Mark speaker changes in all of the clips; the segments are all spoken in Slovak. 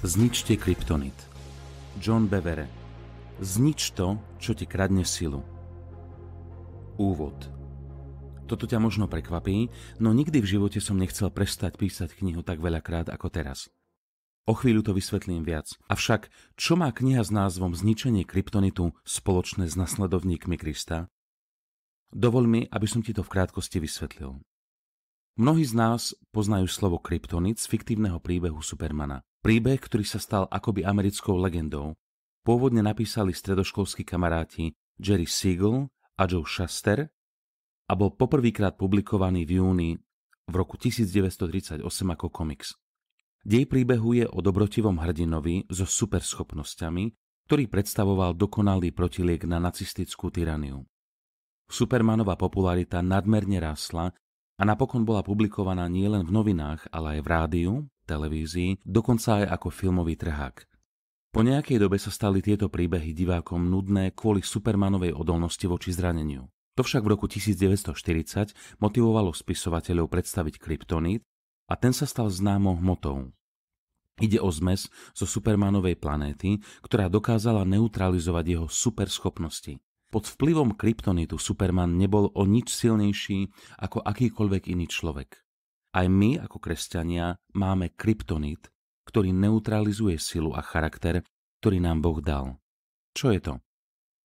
Speaker 1: Zničte kryptonit. John Bevere. Znič to, čo ti kradne silu. Úvod. Toto ťa možno prekvapí, no nikdy v živote som nechcel prestať písať knihu tak veľakrát ako teraz. O chvíľu to vysvetlím viac. Avšak, čo má kniha s názvom Zničenie kryptonitu spoločné s nasledovníkmi Krista? Dovol mi, aby som ti to v krátkosti vysvetlil. Mnohí z nás poznajú slovo kryptonit z fiktívneho príbehu Supermana. Príbeh, ktorý sa stal akoby americkou legendou, pôvodne napísali stredoškolskí kamaráti Jerry Siegel a Joe Shuster a bol poprvýkrát publikovaný v júni v roku 1938 ako komiks. Dej príbehu je o dobrotivom hrdinovi so superschopnosťami, ktorý predstavoval dokonalý protiliek na nacistickú tyraniu. Supermanová popularita nadmerne rásla a napokon bola publikovaná nielen v novinách, ale aj v rádiu televízii, dokonca aj ako filmový trhák. Po nejakej dobe sa stali tieto príbehy divákom nudné kvôli Supermanovej odolnosti voči zraneniu. To však v roku 1940 motivovalo spisovateľov predstaviť kryptonit a ten sa stal známou hmotou. Ide o zmes zo Supermanovej planéty, ktorá dokázala neutralizovať jeho superschopnosti. Pod vplyvom kryptonitu Superman nebol o nič silnejší ako akýkoľvek iný človek. Aj my ako kresťania máme kryptonit, ktorý neutralizuje silu a charakter, ktorý nám Boh dal. Čo je to?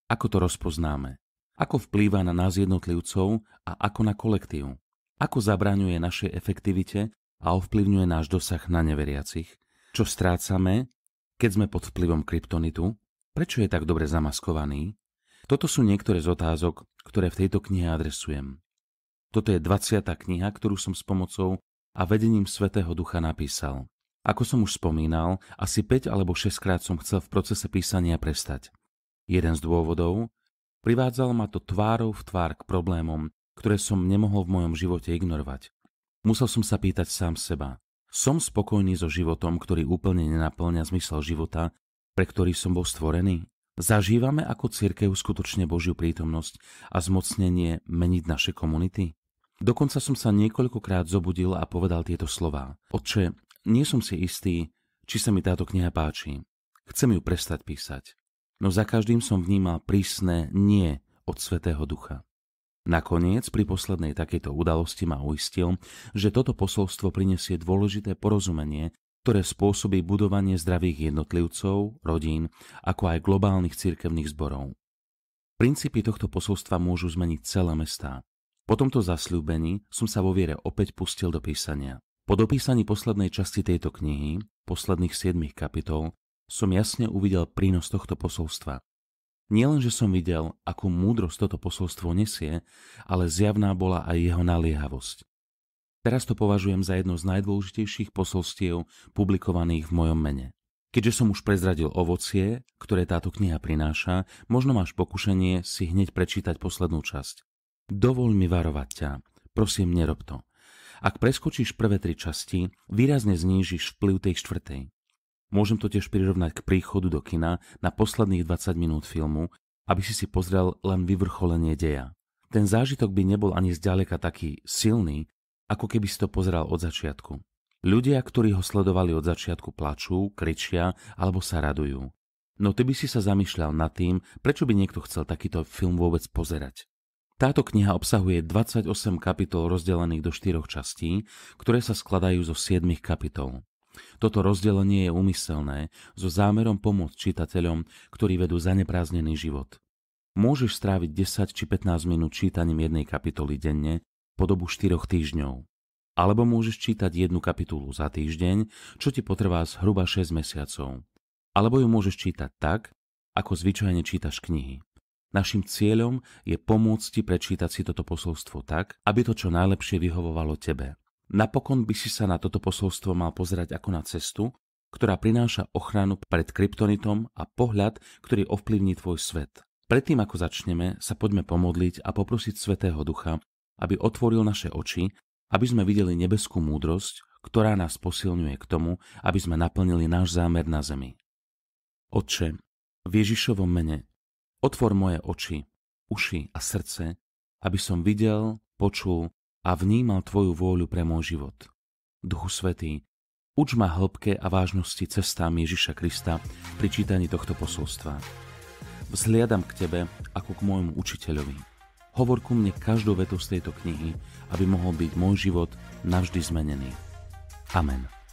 Speaker 1: Ako to rozpoznáme? Ako vplýva na nás jednotlivcov a ako na kolektív? Ako zabraňuje našej efektivite a ovplyvňuje náš dosah na neveriacich? Čo strácame, keď sme pod vplyvom kryptonitu? Prečo je tak dobre zamaskovaný? Toto sú niektoré z otázok, ktoré v tejto knihe adresujem. Toto je 20. kniha, ktorú som s pomocou a vedením Svetého Ducha napísal. Ako som už spomínal, asi 5 alebo 6 krát som chcel v procese písania prestať. Jeden z dôvodov, privádzal ma to tvárou v tvár k problémom, ktoré som nemohol v mojom živote ignorovať. Musel som sa pýtať sám seba. Som spokojný so životom, ktorý úplne nenaplňa zmysel života, pre ktorý som bol stvorený? Zažívame ako cirkev skutočne Božiu prítomnosť a zmocnenie meniť naše komunity? Dokonca som sa niekoľkokrát zobudil a povedal tieto slová. Otče, nie som si istý, či sa mi táto kniha páči. Chcem ju prestať písať. No za každým som vnímal prísne nie od Svetého Ducha. Nakoniec pri poslednej takejto udalosti ma uistil, že toto posolstvo prinesie dôležité porozumenie, ktoré spôsobí budovanie zdravých jednotlivcov, rodín, ako aj globálnych cirkevných zborov. Princípy tohto posolstva môžu zmeniť celé mestá, po tomto zasľúbení som sa vo viere opäť pustil do písania. Po dopísaní poslednej časti tejto knihy, posledných 7 kapitol, som jasne uvidel prínos tohto posolstva. Nielenže som videl, akú múdrosť toto posolstvo nesie, ale zjavná bola aj jeho naliehavosť. Teraz to považujem za jedno z najdôležitejších posolstiev publikovaných v mojom mene. Keďže som už prezradil ovocie, ktoré táto kniha prináša, možno máš pokušenie si hneď prečítať poslednú časť. Dovol mi varovať ťa, prosím, nerob to. Ak preskočíš prvé tri časti, výrazne znížiš vplyv tej štvrtej. Môžem to tiež prirovnať k príchodu do kina na posledných 20 minút filmu, aby si si pozrel len vyvrcholenie deja. Ten zážitok by nebol ani zďaleka taký silný, ako keby si to pozeral od začiatku. Ľudia, ktorí ho sledovali od začiatku, plačú, kričia alebo sa radujú. No ty by si sa zamýšľal nad tým, prečo by niekto chcel takýto film vôbec pozerať. Táto kniha obsahuje 28 kapitol rozdelených do štyroch častí, ktoré sa skladajú zo 7 kapitol. Toto rozdelenie je úmyselné so zámerom pomôcť čitateľom, ktorí vedú zanepráznený život. Môžeš stráviť 10 či 15 minút čítaním jednej kapitoly denne po dobu 4 týždňov. Alebo môžeš čítať jednu kapitulu za týždeň, čo ti potrvá zhruba 6 mesiacov. Alebo ju môžeš čítať tak, ako zvyčajne čítaš knihy. Našim cieľom je pomôcť ti prečítať si toto posolstvo tak, aby to čo najlepšie vyhovovalo tebe. Napokon by si sa na toto posolstvo mal pozerať ako na cestu, ktorá prináša ochranu pred kryptonitom a pohľad, ktorý ovplyvní tvoj svet. Predtým, ako začneme, sa poďme pomodliť a poprosiť Svetého Ducha, aby otvoril naše oči, aby sme videli nebeskú múdrosť, ktorá nás posilňuje k tomu, aby sme naplnili náš zámer na zemi. Otče, v Ježišovom mene Otvor moje oči, uši a srdce, aby som videl, počul a vnímal Tvoju vôľu pre môj život. Duchu Svetý, uč ma hĺbke a vážnosti cestám Ježiša Krista pri čítaní tohto posolstva. Vzhliadam k Tebe ako k môjmu učiteľovi. Hovor ku mne každou vetou z tejto knihy, aby mohol byť môj život navždy zmenený. Amen.